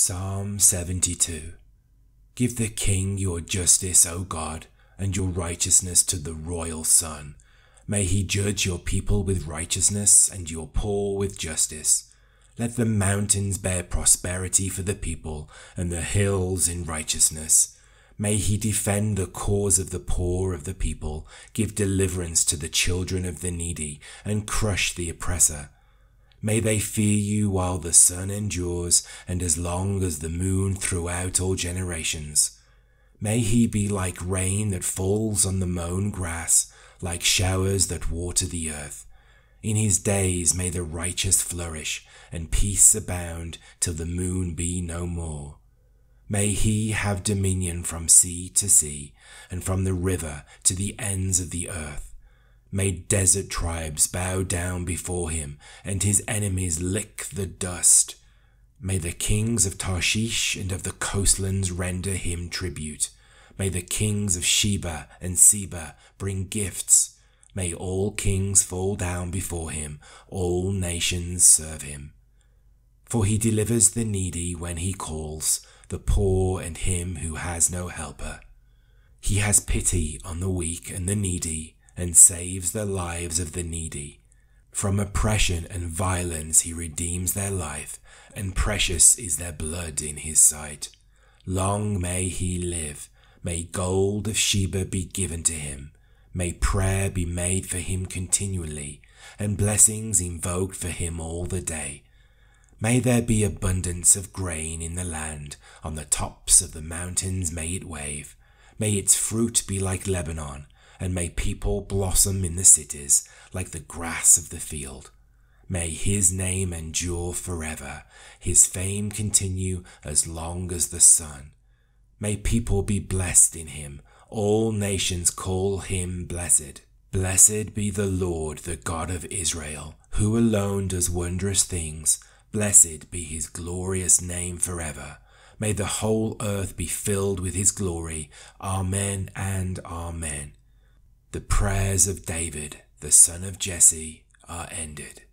Psalm 72 Give the king your justice, O God, and your righteousness to the royal son. May he judge your people with righteousness and your poor with justice. Let the mountains bear prosperity for the people and the hills in righteousness. May he defend the cause of the poor of the people, give deliverance to the children of the needy, and crush the oppressor. May they fear you while the sun endures, and as long as the moon throughout all generations. May he be like rain that falls on the mown grass, like showers that water the earth. In his days may the righteous flourish, and peace abound till the moon be no more. May he have dominion from sea to sea, and from the river to the ends of the earth made desert tribes bow down before him, and his enemies lick the dust. May the kings of Tarshish and of the coastlands render him tribute. May the kings of Sheba and Seba bring gifts. May all kings fall down before him, all nations serve him. For he delivers the needy when he calls, the poor and him who has no helper. He has pity on the weak and the needy and saves the lives of the needy. From oppression and violence he redeems their life, and precious is their blood in his sight. Long may he live, may gold of Sheba be given to him, may prayer be made for him continually, and blessings invoked for him all the day. May there be abundance of grain in the land, on the tops of the mountains may it wave. May its fruit be like Lebanon, and may people blossom in the cities like the grass of the field. May his name endure forever, his fame continue as long as the sun. May people be blessed in him, all nations call him blessed. Blessed be the Lord, the God of Israel, who alone does wondrous things. Blessed be his glorious name forever. May the whole earth be filled with his glory. Amen and Amen. The prayers of David, the son of Jesse, are ended.